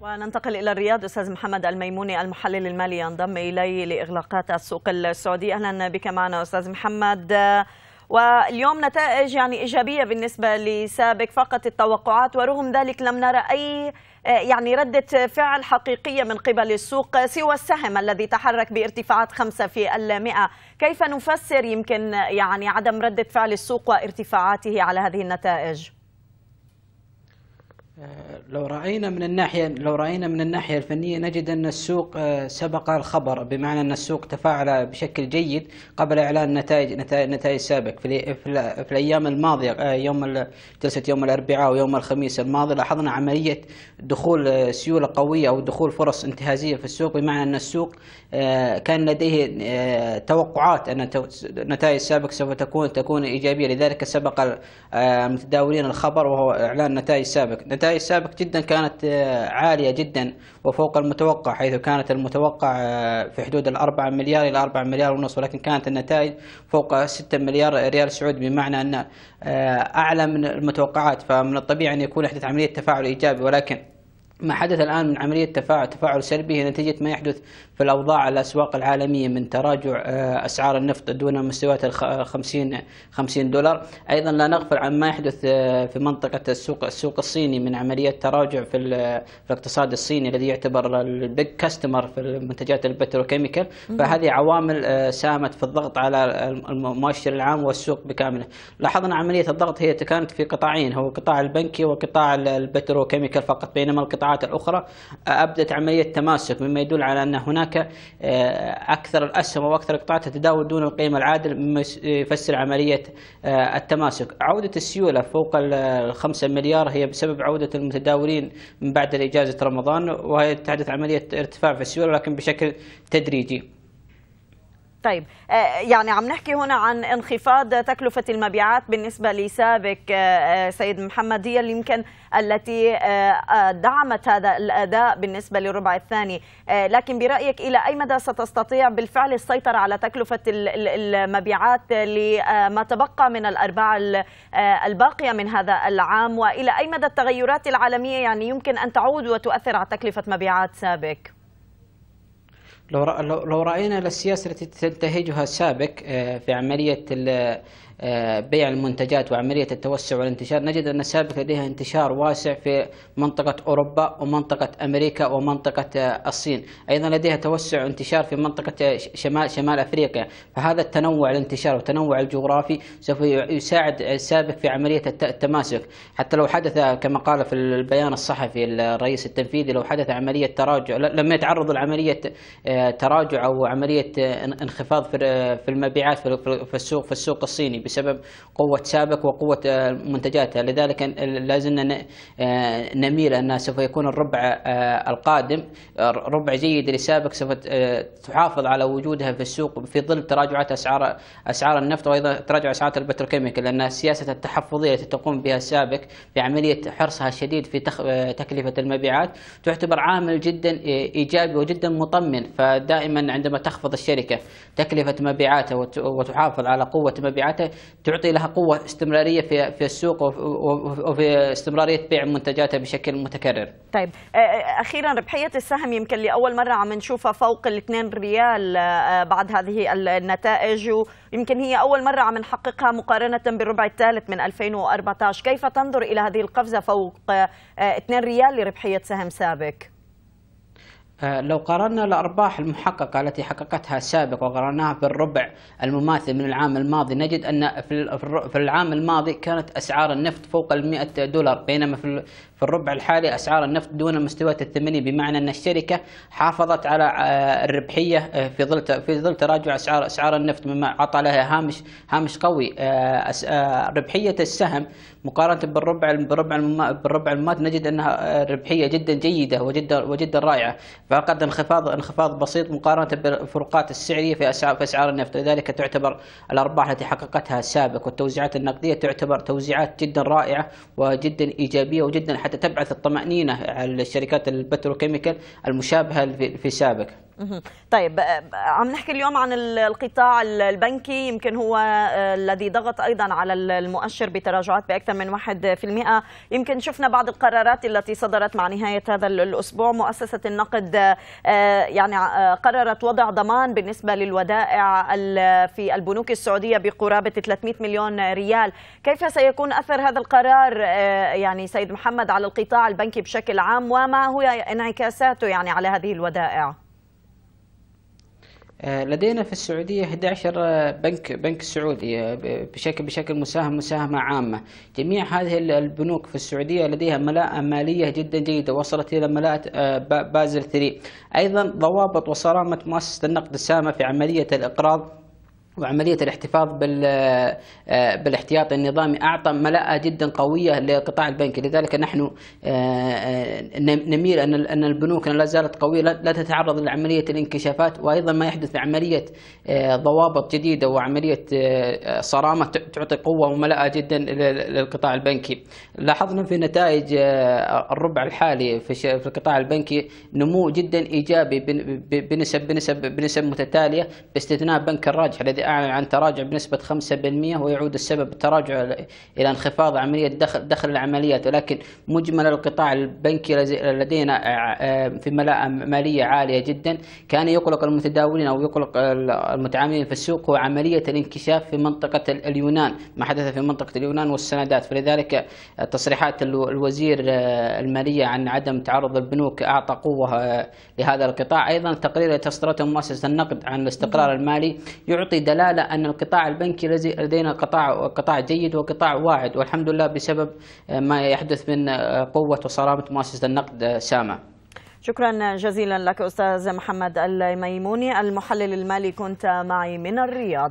وننتقل إلى الرياض أستاذ محمد الميموني المحلل المالي ينضم إلي لإغلاقات السوق السعودي أهلا بك معنا أستاذ محمد واليوم نتائج يعني إيجابية بالنسبة لسابق فقط التوقعات ورغم ذلك لم نرى أي يعني ردة فعل حقيقية من قبل السوق سوى السهم الذي تحرك بارتفاعات 5 في المئة كيف نفسر يمكن يعني عدم ردة فعل السوق وارتفاعاته على هذه النتائج؟ آه، لو راينا من الناحيه لو راينا من الناحيه الفنيه نجد ان السوق آه، سبق الخبر بمعنى ان السوق تفاعل بشكل جيد قبل اعلان نتائج نتائج, نتائج سابق في, في الايام الماضيه آه، يوم جلسه يوم الاربعاء ويوم الخميس الماضي لاحظنا عمليه دخول سيوله قويه او دخول فرص انتهازيه في السوق بمعنى ان السوق كان لديه توقعات ان نتائج سابق سوف تكون تكون ايجابيه لذلك سبق المتداولين الخبر وهو اعلان نتائج سابق نتائج النتائج السابق جدا كانت آه، عالية جدا وفوق المتوقع حيث كانت المتوقع آه، في حدود الأربعة مليار إلى أربعة مليار ونص ولكن كانت النتائج فوق ستة مليار ريال سعودي بمعنى أن آه، أعلى من المتوقعات فمن الطبيعي أن يكون يحدث عملية تفاعل إيجابي ولكن ما حدث الآن من عملية تفاعل تفاعل سلبي هي نتيجة ما يحدث في الأوضاع على الأسواق العالمية من تراجع آه، أسعار النفط دون مستويات ال 50 50 دولار، أيضا لا نغفل عن ما يحدث آه، في منطقة السوق السوق الصيني من عملية تراجع في, في الاقتصاد الصيني الذي يعتبر البيج كاستمر في المنتجات البتروكيميكال، فهذه عوامل آه، ساهمت في الضغط على المؤشر العام والسوق بكامله. لاحظنا عملية الضغط هي كانت في قطاعين هو القطاع البنكي وقطاع البتروكيميكال فقط بينما القطاع القطاعات الأخرى أبدت عملية تماسك مما يدل على أن هناك آه، أكثر الأسهم وأكثر القطاعات تتداول دون القيمة العادل مما يفسر عملية آه، التماسك عودة السيولة فوق ال 5 آه، مليار هي بسبب عودة المتداولين من بعد إجازة رمضان وهي تحدث عملية ارتفاع في السيولة لكن بشكل تدريجي طيب آه، يعني عم نحكي هنا عن انخفاض تكلفة المبيعات بالنسبة لسابق آه، آه، سيد محمد هي اللي يمكن التي دعمت هذا الأداء بالنسبة للربع الثاني لكن برأيك إلى أي مدى ستستطيع بالفعل السيطرة على تكلفة المبيعات لما تبقى من الأرباع الباقية من هذا العام وإلى أي مدى التغيرات العالمية يعني يمكن أن تعود وتؤثر على تكلفة مبيعات سابق؟ لو لو راينا للسياسه التي تنتهجها سابك آه، في عمليه آه، بيع المنتجات وعمليه التوسع والانتشار نجد ان سابك لديها انتشار واسع في منطقه اوروبا ومنطقه امريكا ومنطقه آه، الصين، ايضا لديها توسع وانتشار في منطقه شمال شمال افريقيا، فهذا التنوع الانتشار والتنوع الجغرافي سوف يساعد سابك في عمليه التماسك، حتى لو حدث كما قال في البيان الصحفي الرئيس التنفيذي لو حدث عمليه تراجع لما يتعرض لعمليه تراجع او عمليه انخفاض في المبيعات في السوق في السوق الصيني بسبب قوه سابك وقوه آه، منتجاتها لذلك لازلنا آه، نميل ان سوف يكون الربع آه، القادم ربع جيد لسابك سوف تحافظ على وجودها في السوق في ظل تراجعات اسعار اسعار النفط وايضا تراجع اسعار البتروكيميكال لان سياسه التحفظيه التي تقوم بها سابك عمليه حرصها الشديد في تكلفه المبيعات تعتبر عامل جدا ايجابي وجدا مطمن ف فدائما عندما تخفض الشركة تكلفة مبيعاتها وتحافظ على قوة مبيعاتها تعطي لها قوة استمرارية في في السوق وفي استمرارية بيع منتجاتها بشكل متكرر. طيب آه، آه، أخيرا ربحية السهم يمكن لأول مرة عم نشوفها فوق الاثنين ريال آه، بعد هذه النتائج ويمكن هي أول مرة عم نحققها مقارنة بالربع الثالث من 2014 كيف تنظر إلى هذه القفزة فوق 2 ريال لربحية سهم سابق؟ آه، لو قارنا الأرباح المحققة التي حققتها سابق وقارناها في الربع المماثل من العام الماضي نجد أن في العام الماضي كانت أسعار النفط فوق المئة دولار بينما في في الربع الحالي أسعار النفط دون مستويات الثمانيه بمعنى أن الشركة حافظت على آه، الربحية آه، في ظل في ظل تراجع أسعار أسعار النفط مما اعطى لها هامش هامش قوي آه، ربحية السهم مقارنة بالربع بالربع بالربع الماضي نجد أنها ربحية جدا جيدة وجدا وجدا رائعة فقد انخفاض انخفاض بسيط مقارنة بالفروقات السعرية في أسعار في أسعار النفط لذلك تعتبر الأرباح التي حققتها السابق والتوزيعات النقدية تعتبر توزيعات جدا رائعة وجدا إيجابية وجدا حتى تبعث الطمأنينة على الشركات البتروكيميكال المشابهة في السابق طيب آه، عم نحكي اليوم عن القطاع البنكي يمكن هو آه، الذي ضغط ايضا على المؤشر بتراجعات باكثر من 1% يمكن شفنا بعض القرارات التي صدرت مع نهايه هذا الاسبوع مؤسسه النقد آه، يعني قررت وضع ضمان بالنسبه للودائع في البنوك السعوديه بقرابه 300 مليون ريال كيف سيكون اثر هذا القرار يعني سيد محمد على القطاع البنكي بشكل عام وما هو انعكاساته يعني على هذه الودائع آه، لدينا في السعودية 11 آه، بنك بنك سعودي آه، بشكل بشكل مساهم مساهمة عامة جميع هذه البنوك في السعودية لديها ملاءة مالية جدا جيدة وصلت إلى ملاءة بازل 3 أيضا ضوابط وصرامة مؤسسة النقد السامة في عملية الإقراض وعملية الاحتفاظ آه، بالاحتياط النظامي أعطى ملاءة جدا قوية للقطاع البنكي لذلك نحن آه، آه، نميل أن البنوك لا زالت قوية لا تتعرض لعملية الانكشافات وأيضا ما يحدث عملية ضوابط جديدة وعملية صرامة تعطي قوة وملاءة جدا للقطاع البنكي لاحظنا في نتائج الربع الحالي في القطاع البنكي نمو جدا إيجابي بنسب بنسب بنسب متتالية باستثناء بنك الراجح الذي أعلن عن تراجع بنسبة 5% ويعود السبب التراجع إلى انخفاض عملية دخل, دخل العمليات ولكن مجمل القطاع البنكي لدينا آه، آه، في ملاءة مالية عالية جدا كان يقلق المتداولين أو يقلق المتعاملين في السوق هو عملية الانكشاف في منطقة اليونان ما حدث في منطقة اليونان والسندات فلذلك تصريحات الوزير آه، المالية عن عدم تعرض البنوك أعطى قوة لهذا القطاع أيضا التقرير تصدرته أصدرته مؤسسة النقد عن الاستقرار المالي يعطي دلالة دلالة أن القطاع البنكي الذي لدينا قطاع قطاع جيد وقطاع واعد والحمد لله بسبب ما يحدث من قوة وصرامة مؤسسة النقد سامة شكرا جزيلا لك أستاذ محمد الميموني المحلل المالي كنت معي من الرياض